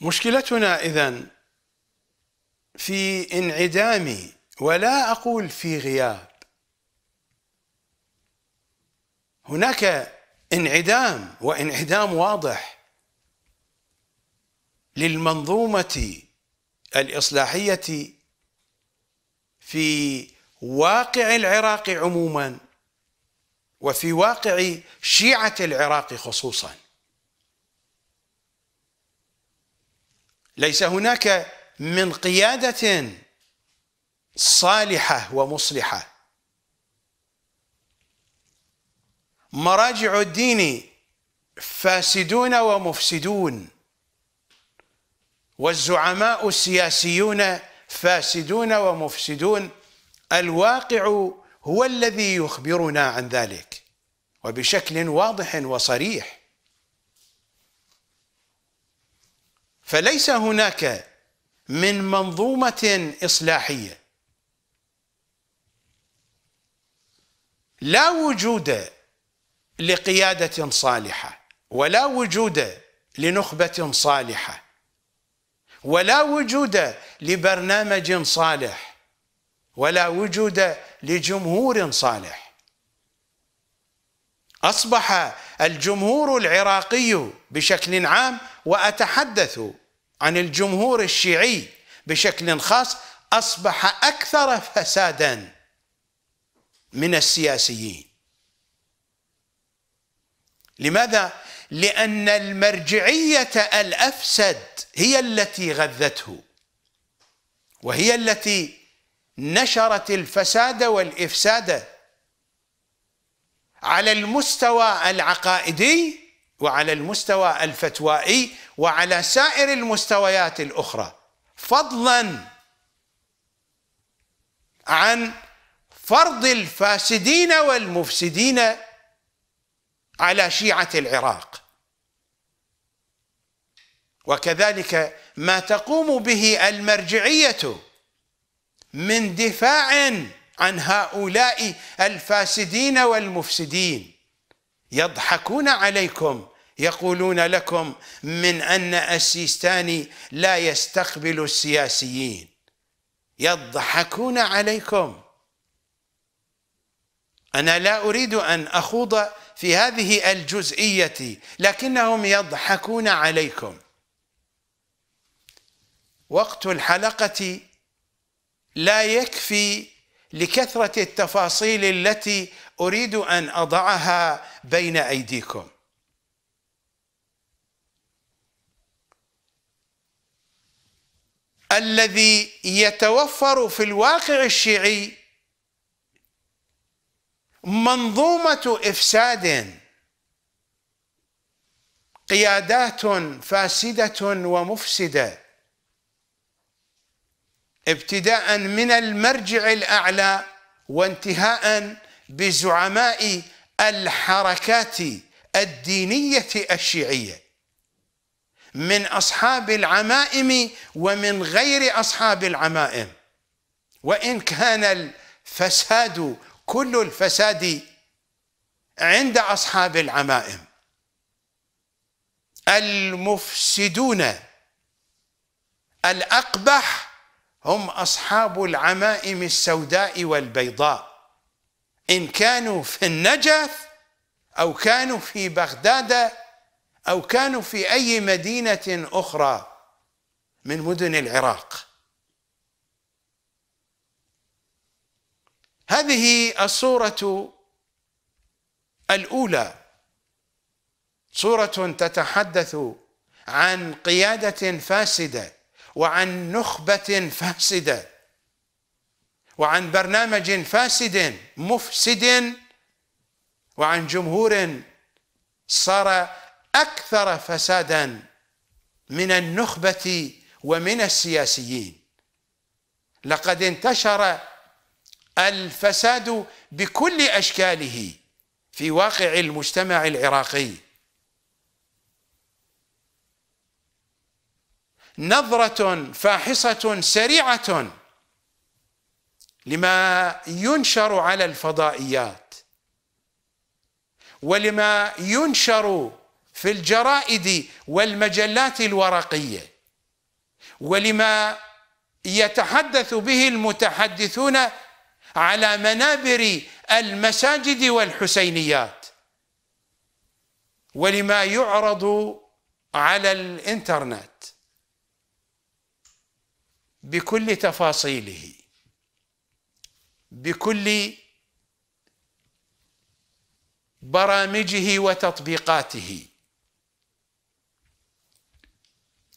مشكلتنا إذن في انعدام ولا أقول في غياب هناك انعدام وانعدام واضح للمنظومة الإصلاحية في واقع العراق عموما وفي واقع شيعة العراق خصوصا ليس هناك من قيادة صالحة ومصلحة مراجع الدين فاسدون ومفسدون والزعماء السياسيون فاسدون ومفسدون الواقع هو الذي يخبرنا عن ذلك وبشكل واضح وصريح فليس هناك من منظومة إصلاحية لا وجود لقيادة صالحة ولا وجود لنخبة صالحة ولا وجود لبرنامج صالح ولا وجود لجمهور صالح أصبح الجمهور العراقي بشكل عام وأتحدث عن الجمهور الشيعي بشكل خاص أصبح أكثر فسادا من السياسيين لماذا؟ لأن المرجعية الأفسد هي التي غذته وهي التي نشرت الفساد والإفساد على المستوى العقائدي وعلى المستوى الفتوائي وعلى سائر المستويات الاخرى فضلا عن فرض الفاسدين والمفسدين على شيعه العراق وكذلك ما تقوم به المرجعيه من دفاع عن هؤلاء الفاسدين والمفسدين يضحكون عليكم يقولون لكم من أن السيستاني لا يستقبل السياسيين يضحكون عليكم أنا لا أريد أن أخوض في هذه الجزئية لكنهم يضحكون عليكم وقت الحلقة لا يكفي لكثرة التفاصيل التي أريد أن أضعها بين أيديكم الذي يتوفر في الواقع الشيعي منظومة إفساد قيادات فاسدة ومفسدة ابتداء من المرجع الأعلى وانتهاء بزعماء الحركات الدينية الشيعية من أصحاب العمائم ومن غير أصحاب العمائم وإن كان الفساد كل الفساد عند أصحاب العمائم المفسدون الأقبح هم أصحاب العمائم السوداء والبيضاء إن كانوا في النجف أو كانوا في بغداد أو كانوا في أي مدينة أخرى من مدن العراق هذه الصورة الأولى صورة تتحدث عن قيادة فاسدة وعن نخبة فاسدة وعن برنامج فاسد مفسد وعن جمهور صار أكثر فسادا من النخبة ومن السياسيين لقد انتشر الفساد بكل أشكاله في واقع المجتمع العراقي نظرة فاحصة سريعة لما ينشر على الفضائيات ولما ينشر في الجرائد والمجلات الورقيه ولما يتحدث به المتحدثون على منابر المساجد والحسينيات ولما يعرض على الانترنت بكل تفاصيله بكل برامجه وتطبيقاته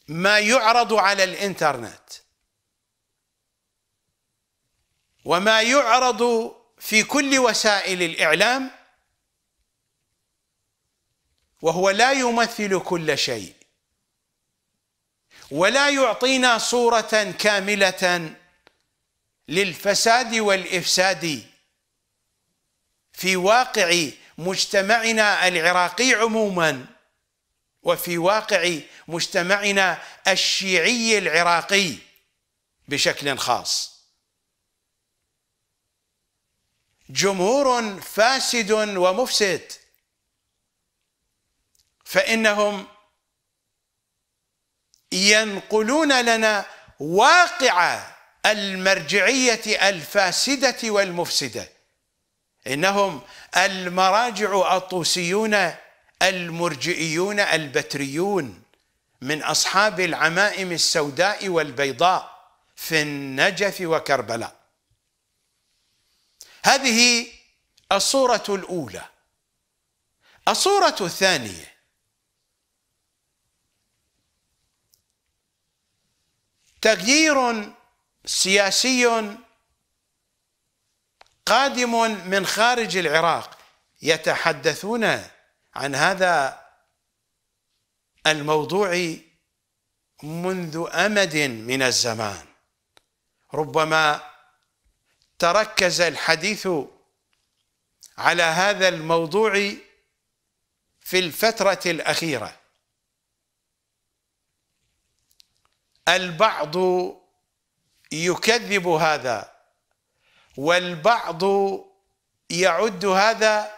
ما يعرض على الانترنت وما يعرض في كل وسائل الاعلام وهو لا يمثل كل شيء ولا يعطينا صوره كامله للفساد والافساد في واقع مجتمعنا العراقي عموما وفي واقع مجتمعنا الشيعي العراقي بشكل خاص جمهور فاسد ومفسد فانهم ينقلون لنا واقع المرجعيه الفاسده والمفسده انهم المراجع الطوسيون المرجئيون البتريون من أصحاب العمائم السوداء والبيضاء في النجف وكربلاء هذه الصورة الأولى الصورة الثانية تغيير سياسي قادم من خارج العراق يتحدثون عن هذا الموضوع منذ امد من الزمان ربما تركز الحديث على هذا الموضوع في الفتره الاخيره البعض يكذب هذا والبعض يعد هذا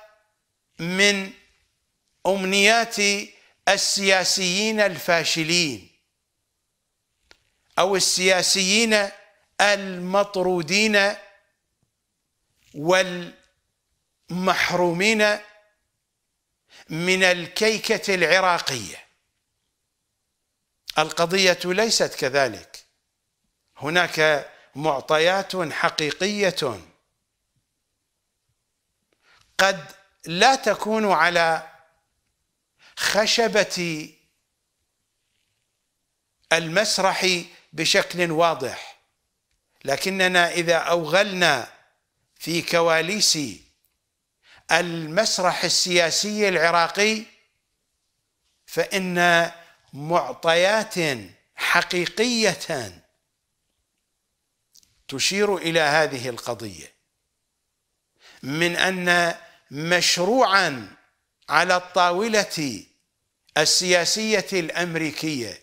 من أمنيات السياسيين الفاشلين أو السياسيين المطرودين والمحرومين من الكيكة العراقية القضية ليست كذلك هناك معطيات حقيقية قد لا تكون على خشبه المسرح بشكل واضح لكننا اذا اوغلنا في كواليس المسرح السياسي العراقي فان معطيات حقيقيه تشير الى هذه القضيه من ان مشروعا على الطاولة السياسية الأمريكية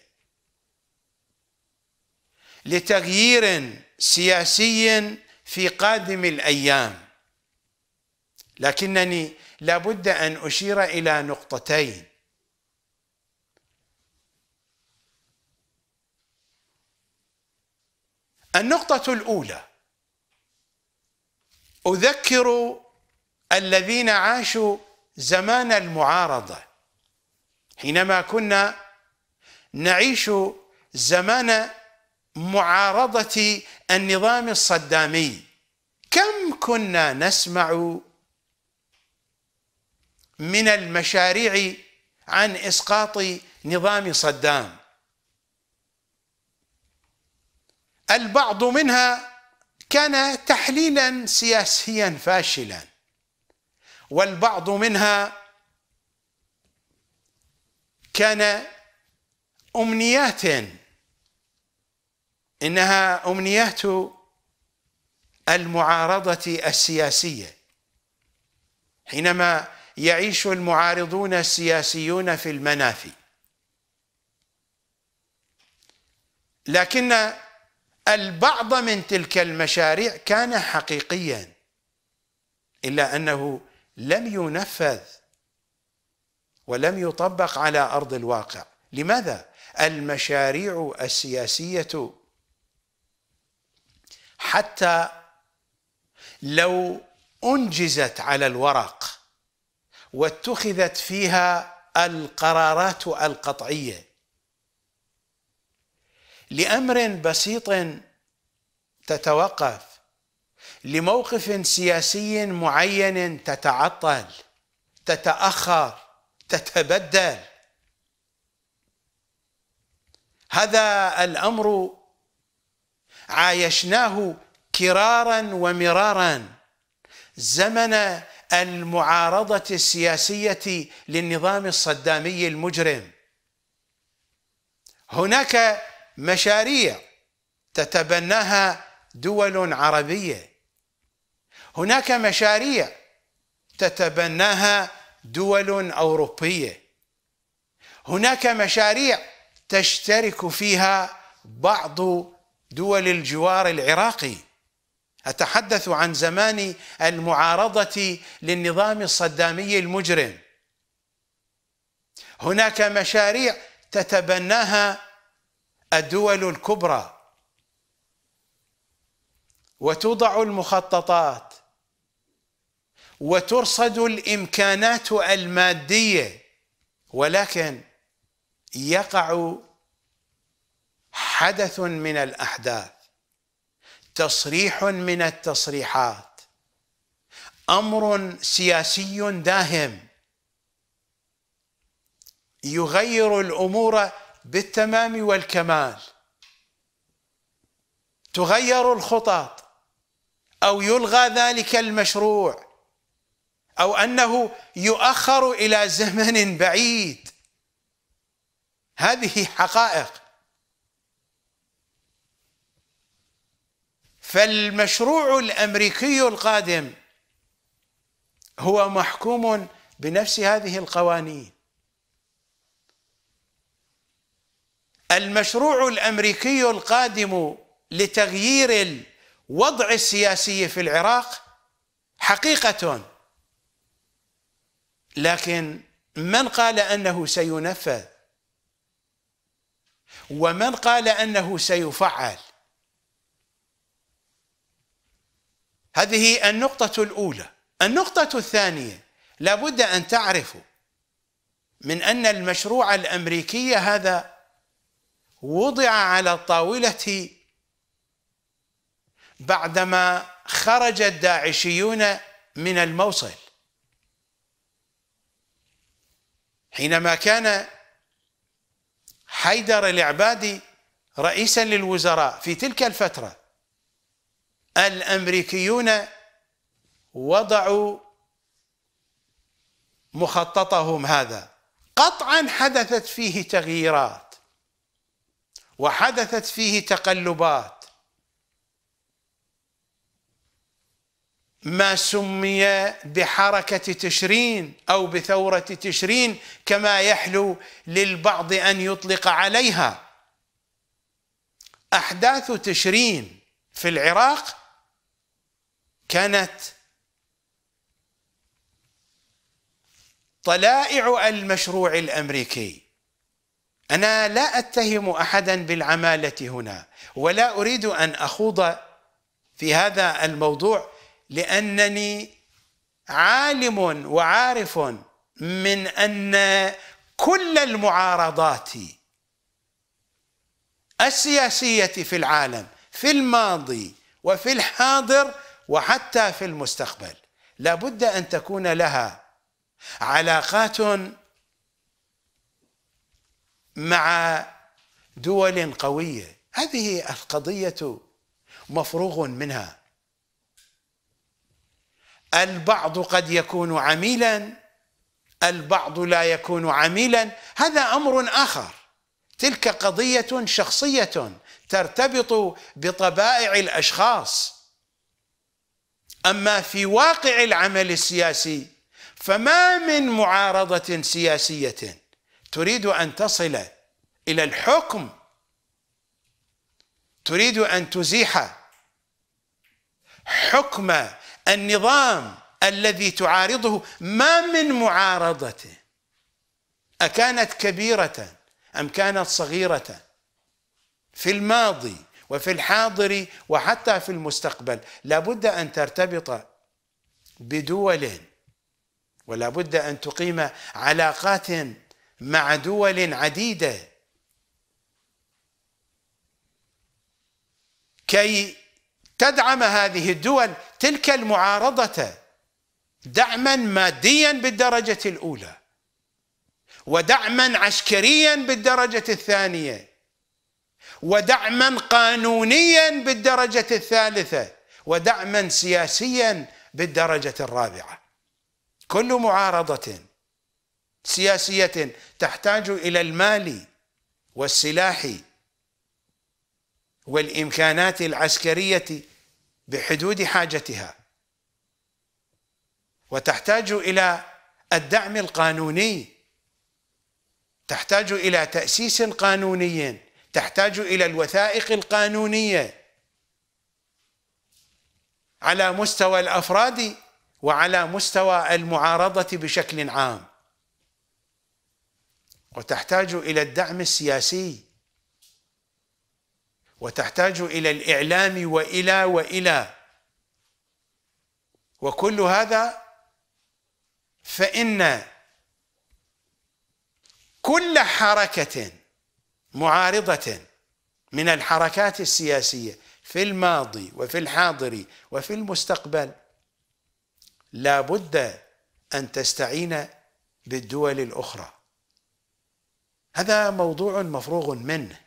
لتغيير سياسي في قادم الأيام لكنني لابد أن أشير إلى نقطتين النقطة الأولى أذكر الذين عاشوا زمان المعارضة حينما كنا نعيش زمان معارضة النظام الصدامي كم كنا نسمع من المشاريع عن إسقاط نظام صدام البعض منها كان تحليلا سياسيا فاشلا والبعض منها كان امنيات انها امنيات المعارضه السياسيه حينما يعيش المعارضون السياسيون في المنافي لكن البعض من تلك المشاريع كان حقيقيا الا انه لم ينفذ ولم يطبق على ارض الواقع لماذا المشاريع السياسيه حتى لو انجزت على الورق واتخذت فيها القرارات القطعيه لامر بسيط تتوقف لموقف سياسي معين تتعطل تتاخر تتبدل هذا الامر عايشناه كرارا ومرارا زمن المعارضه السياسيه للنظام الصدامي المجرم هناك مشاريع تتبناها دول عربيه هناك مشاريع تتبناها دول اوروبيه هناك مشاريع تشترك فيها بعض دول الجوار العراقي اتحدث عن زمان المعارضه للنظام الصدامي المجرم هناك مشاريع تتبناها الدول الكبرى وتوضع المخططات وترصد الامكانات الماديه ولكن يقع حدث من الاحداث تصريح من التصريحات امر سياسي داهم يغير الامور بالتمام والكمال تغير الخطط او يلغى ذلك المشروع او انه يؤخر الى زمن بعيد هذه حقائق فالمشروع الامريكي القادم هو محكوم بنفس هذه القوانين المشروع الامريكي القادم لتغيير الوضع السياسي في العراق حقيقه لكن من قال انه سينفذ ومن قال انه سيفعل هذه النقطه الاولى النقطه الثانيه لابد ان تعرفوا من ان المشروع الامريكي هذا وضع على الطاوله بعدما خرج الداعشيون من الموصل حينما كان حيدر العبادي رئيسا للوزراء في تلك الفترة الأمريكيون وضعوا مخططهم هذا قطعا حدثت فيه تغييرات وحدثت فيه تقلبات ما سمي بحركة تشرين أو بثورة تشرين كما يحلو للبعض أن يطلق عليها أحداث تشرين في العراق كانت طلائع المشروع الامريكي انا لا اتهم احدا بالعماله هنا ولا اريد ان اخوض في هذا الموضوع لأنني عالم وعارف من أن كل المعارضات السياسية في العالم في الماضي وفي الحاضر وحتى في المستقبل لابد أن تكون لها علاقات مع دول قوية هذه القضية مفروغ منها البعض قد يكون عميلا البعض لا يكون عميلا هذا امر اخر تلك قضيه شخصيه ترتبط بطبائع الاشخاص اما في واقع العمل السياسي فما من معارضه سياسيه تريد ان تصل الى الحكم تريد ان تزيح حكم النظام الذي تعارضه ما من معارضته أكانت كبيرة أم كانت صغيرة في الماضي وفي الحاضر وحتى في المستقبل لابد أن ترتبط بدول ولابد أن تقيم علاقات مع دول عديدة كي تدعم هذه الدول تلك المعارضة دعما ماديا بالدرجة الأولى ودعما عسكريا بالدرجة الثانية ودعما قانونيا بالدرجة الثالثة ودعما سياسيا بالدرجة الرابعة كل معارضة سياسية تحتاج إلى المال والسلاح والإمكانات العسكرية بحدود حاجتها وتحتاج إلى الدعم القانوني تحتاج إلى تأسيس قانوني تحتاج إلى الوثائق القانونية على مستوى الأفراد وعلى مستوى المعارضة بشكل عام وتحتاج إلى الدعم السياسي وتحتاج إلى الإعلام وإلى وإلى وكل هذا فإن كل حركة معارضة من الحركات السياسية في الماضي وفي الحاضر وفي المستقبل لا بد أن تستعين بالدول الأخرى هذا موضوع مفروغ منه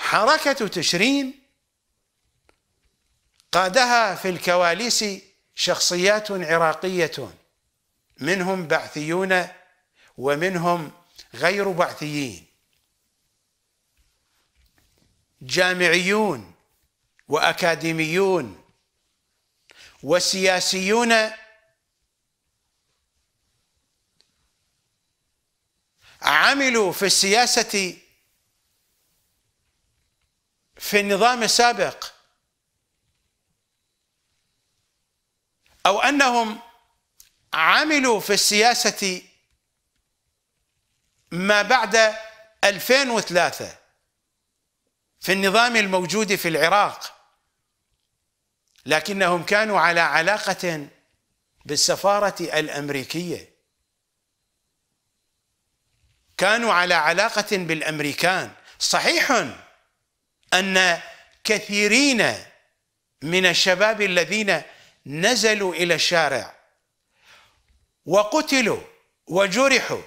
حركة تشرين قادها في الكواليس شخصيات عراقية منهم بعثيون ومنهم غير بعثيين جامعيون واكاديميون وسياسيون عملوا في السياسه في النظام السابق او انهم عملوا في السياسه ما بعد 2003 في النظام الموجود في العراق لكنهم كانوا على علاقه بالسفاره الامريكيه كانوا على علاقه بالامريكان صحيح أن كثيرين من الشباب الذين نزلوا إلى الشارع وقتلوا وجرحوا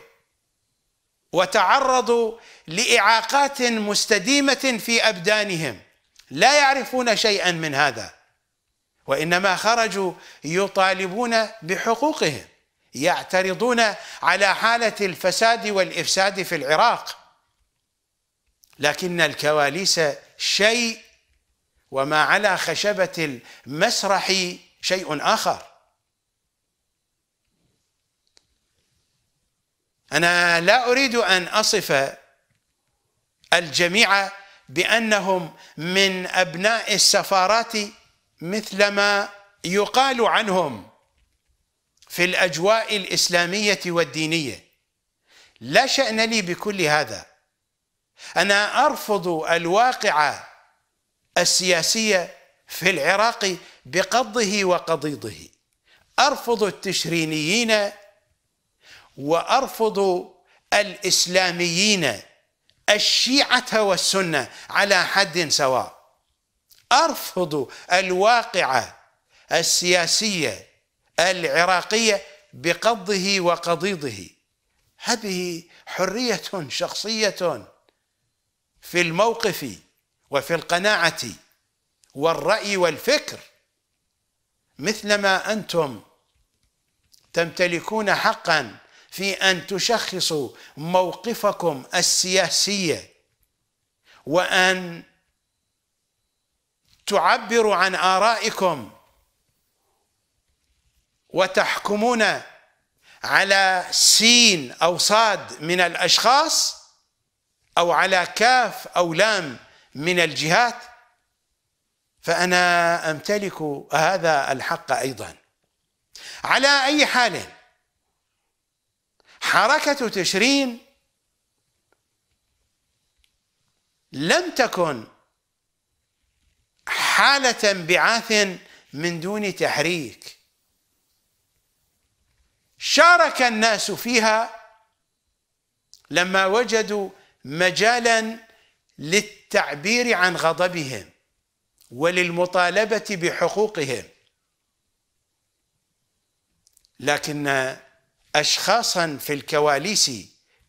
وتعرضوا لإعاقات مستديمة في أبدانهم لا يعرفون شيئا من هذا وإنما خرجوا يطالبون بحقوقهم يعترضون على حالة الفساد والإفساد في العراق لكن الكواليس شيء وما على خشبة المسرح شيء آخر أنا لا أريد أن أصف الجميع بأنهم من أبناء السفارات مثلما يقال عنهم في الأجواء الإسلامية والدينية لا شأن لي بكل هذا انا ارفض الواقعه السياسيه في العراق بقضه وقضيضه ارفض التشرينيين وارفض الاسلاميين الشيعه والسنه على حد سواء ارفض الواقعه السياسيه العراقيه بقضه وقضيضه هذه حريه شخصيه في الموقف وفي القناعة والرأي والفكر مثلما أنتم تمتلكون حقا في أن تشخصوا موقفكم السياسي وأن تعبروا عن آرائكم وتحكمون على سين أو صاد من الأشخاص أو على كاف أو لام من الجهات فأنا أمتلك هذا الحق أيضا على أي حال حركة تشرين لم تكن حالة انبعاث من دون تحريك شارك الناس فيها لما وجدوا مجالا للتعبير عن غضبهم وللمطالبه بحقوقهم لكن اشخاصا في الكواليس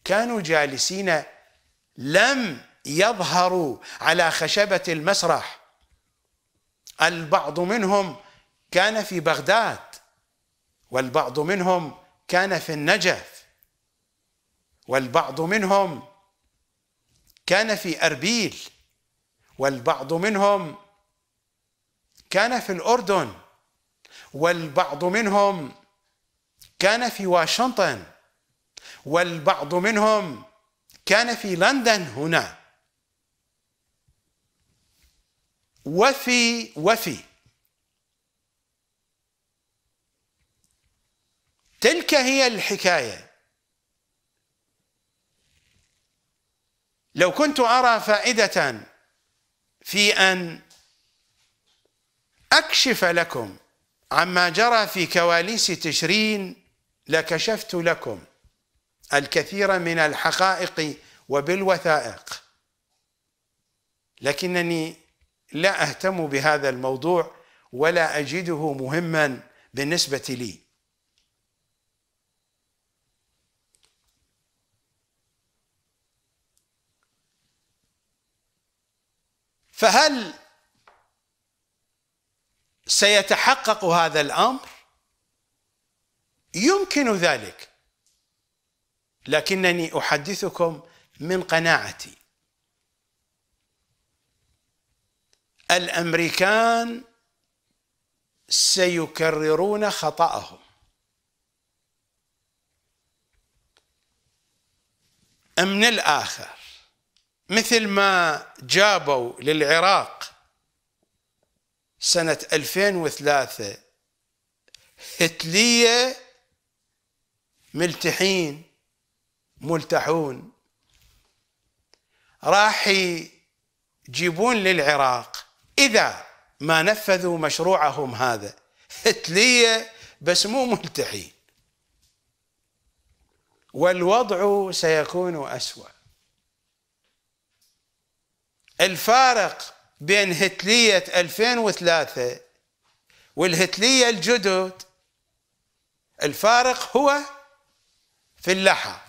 كانوا جالسين لم يظهروا على خشبه المسرح البعض منهم كان في بغداد والبعض منهم كان في النجف والبعض منهم كان في أربيل والبعض منهم كان في الأردن والبعض منهم كان في واشنطن والبعض منهم كان في لندن هنا وفي وفي تلك هي الحكايه لو كنت ارى فائده في ان اكشف لكم عما جرى في كواليس تشرين لكشفت لكم الكثير من الحقائق وبالوثائق لكنني لا اهتم بهذا الموضوع ولا اجده مهما بالنسبه لي فهل سيتحقق هذا الامر يمكن ذلك لكنني احدثكم من قناعتي الامريكان سيكررون خطاهم من الاخر مثل ما جابوا للعراق سنة 2003 هتلية ملتحين ملتحون راح يجيبون للعراق إذا ما نفذوا مشروعهم هذا هتلية بس مو ملتحين والوضع سيكون أسوأ الفارق بين هتلية 2003 والهتلية الجدد الفارق هو في اللحى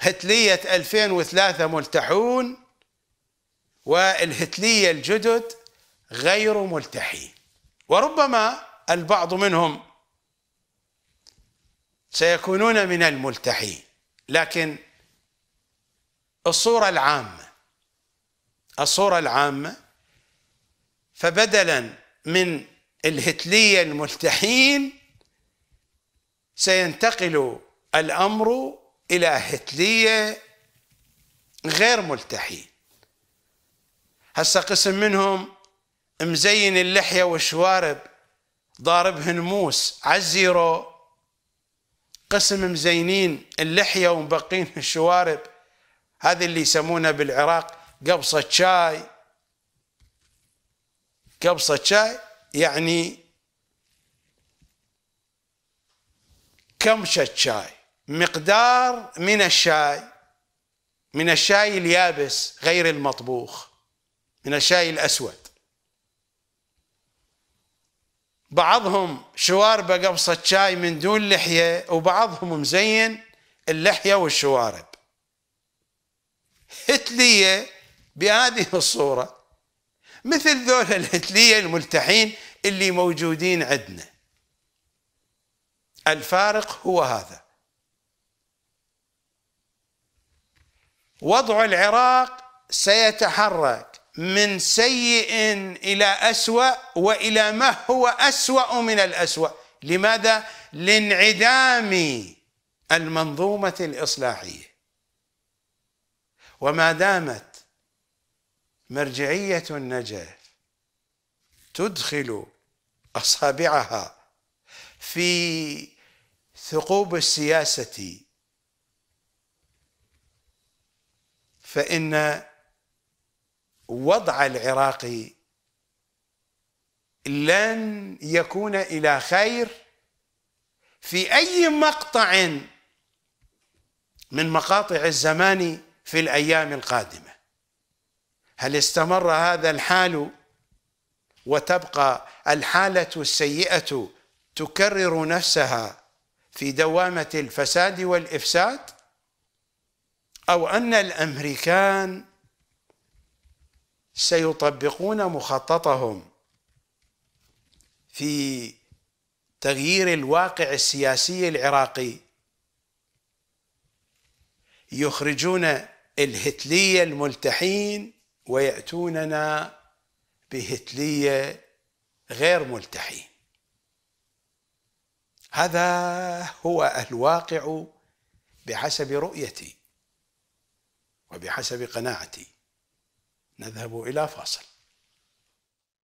هتلية 2003 ملتحون والهتلية الجدد غير ملتحين وربما البعض منهم سيكونون من الملتحين لكن الصورة العامة الصورة العامة فبدلا من الهتلية الملتحين سينتقل الأمر إلى هتلية غير ملتحين هسه قسم منهم مزين اللحية والشوارب ضاربهن موس عزيرو قسم مزينين اللحية ومبقين الشوارب هذا اللي يسمونه بالعراق قبصة شاي قبصة شاي يعني كمشة شاي مقدار من الشاي من الشاي اليابس غير المطبوخ من الشاي الأسود بعضهم شواربه قبصة شاي من دون لحية وبعضهم مزين اللحية والشوارب هتلية بهذه الصورة مثل ذول الهتلية الملتحين اللي موجودين عندنا الفارق هو هذا وضع العراق سيتحرك من سيء إلى أسوأ وإلى ما هو أسوأ من الأسوأ لماذا؟ لانعدام المنظومة الإصلاحية وما دامت مرجعية النجف تدخل أصابعها في ثقوب السياسة فإن وضع العراق لن يكون إلى خير في أي مقطع من مقاطع الزمان في الأيام القادمة هل استمر هذا الحال وتبقى الحالة السيئة تكرر نفسها في دوامة الفساد والإفساد أو أن الأمريكان سيطبقون مخططهم في تغيير الواقع السياسي العراقي يخرجون الهتلية الملتحين ويأتوننا بهتلية غير ملتحين هذا هو الواقع بحسب رؤيتي وبحسب قناعتي نذهب إلى فاصل